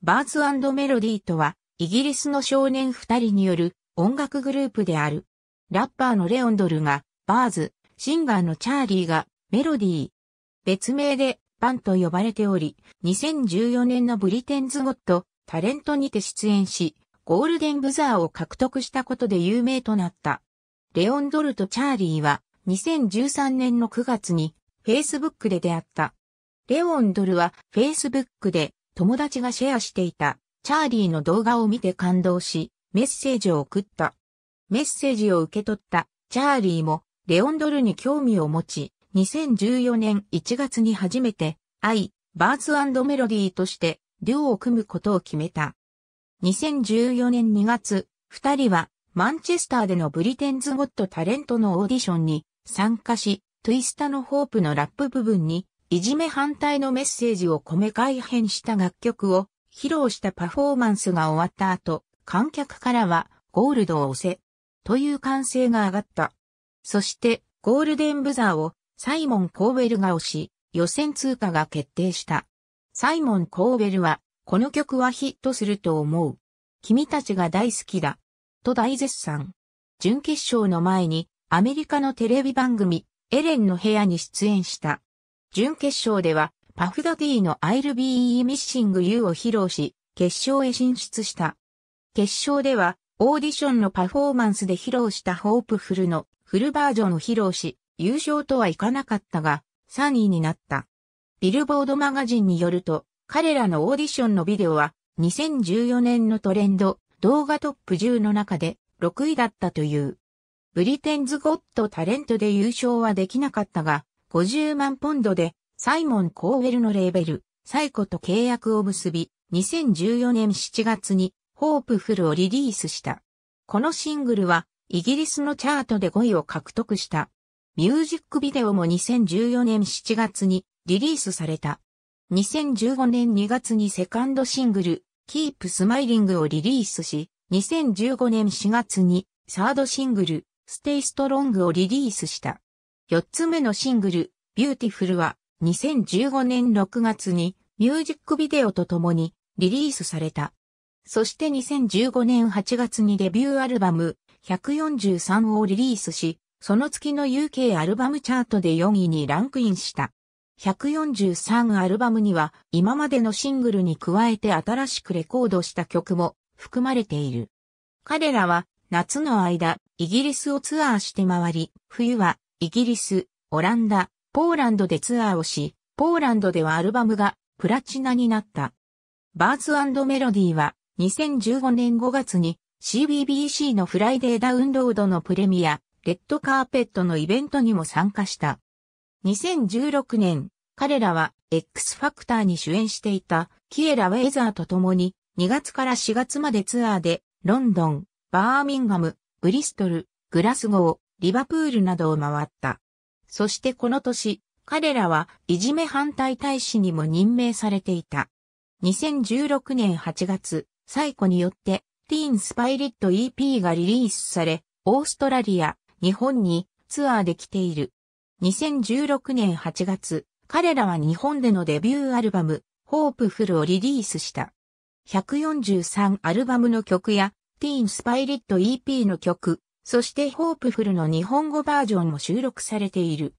バーズメロディーとは、イギリスの少年二人による音楽グループである。ラッパーのレオンドルが、バーズ、シンガーのチャーリーが、メロディー。別名で、バンと呼ばれており、2014年のブリテンズゴット、タレントにて出演し、ゴールデンブザーを獲得したことで有名となった。レオンドルとチャーリーは、2013年の9月に、Facebook で出会った。レオンドルは、Facebook で、友達がシェアしていたチャーリーの動画を見て感動し、メッセージを送った。メッセージを受け取ったチャーリーもレオンドルに興味を持ち、2014年1月に初めて、愛、バーツメロディーとして、デュオを組むことを決めた。2014年2月、二人は、マンチェスターでのブリテンズ・ゴット・タレントのオーディションに参加し、トゥイスタのホープのラップ部分にいじめ反対のメッセージを込め改編した楽曲を披露したパフォーマンスが終わった後、観客からはゴールドを押せ、という歓声が上がった。そしてゴールデンブザーをサイモン・コーベルが押し、予選通過が決定した。サイモン・コーベルは、この曲はヒットすると思う。君たちが大好きだ。と大絶賛。準決勝の前に、アメリカのテレビ番組、エレンの部屋に出演した。準決勝では、パフダティの I'll be missing you を披露し、決勝へ進出した。決勝では、オーディションのパフォーマンスで披露したホープフルのフルバージョンを披露し、優勝とはいかなかったが、3位になった。ビルボードマガジンによると、彼らのオーディションのビデオは、2014年のトレンド、動画トップ10の中で6位だったという。ブリテンズ・ゴット・タレントで優勝はできなかったが、50万ポンドで、サイモン・コーウェルのレーベル、サイコと契約を結び、2014年7月に、ホープフルをリリースした。このシングルは、イギリスのチャートで5位を獲得した。ミュージックビデオも2014年7月にリリースされた。2015年2月にセカンドシングル、Keep Smiling をリリースし、2015年4月にサードシングル、Stay Strong をリリースした。4つ目のシングル、ビューティフルは2015年6月にミュージックビデオとともにリリースされた。そして2015年8月にデビューアルバム143をリリースし、その月の UK アルバムチャートで4位にランクインした。143アルバムには今までのシングルに加えて新しくレコードした曲も含まれている。彼らは夏の間イギリスをツアーして回り、冬はイギリス、オランダ、ポーランドでツアーをし、ポーランドではアルバムがプラチナになった。バーツメロディーは2015年5月に CBBC のフライデーダウンロードのプレミア、レッドカーペットのイベントにも参加した。2016年、彼らは X ファクターに主演していたキエラ・ウェイザーと共に2月から4月までツアーでロンドン、バーミンガム、ブリストル、グラスゴー、リバプールなどを回った。そしてこの年、彼らはいじめ反対大使にも任命されていた。2016年8月、サイコによって、ティーンスパイリット EP がリリースされ、オーストラリア、日本にツアーで来ている。2016年8月、彼らは日本でのデビューアルバム、ホープフルをリリースした。143アルバムの曲や、ティーンスパイリット EP の曲、そしてホープフルの日本語バージョンも収録されている。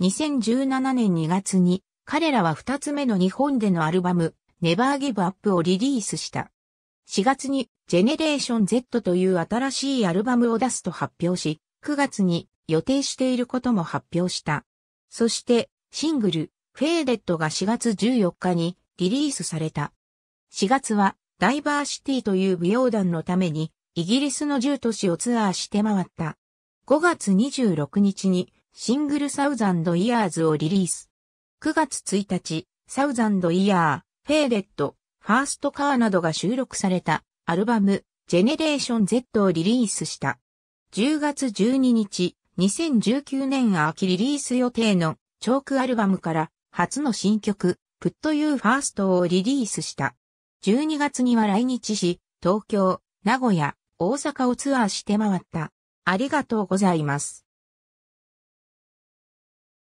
2017年2月に彼らは2つ目の日本でのアルバム Never Give Up をリリースした。4月にジェネレーション z という新しいアルバムを出すと発表し、9月に予定していることも発表した。そしてシングルフェーデッが4月14日にリリースされた。4月はダイバーシティという美容団のためにイギリスの10都市をツアーして回った。5月26日にシングルサウザンドイヤーズをリリース。9月1日、サウザンドイヤー、フェーデット、ファーストカーなどが収録されたアルバム、ジェネレーション Z をリリースした。10月12日、2019年秋リリース予定のチョークアルバムから初の新曲、Put You First をリリースした。12月には来日し、東京、名古屋、大阪をツアーして回った。ありがとうございます。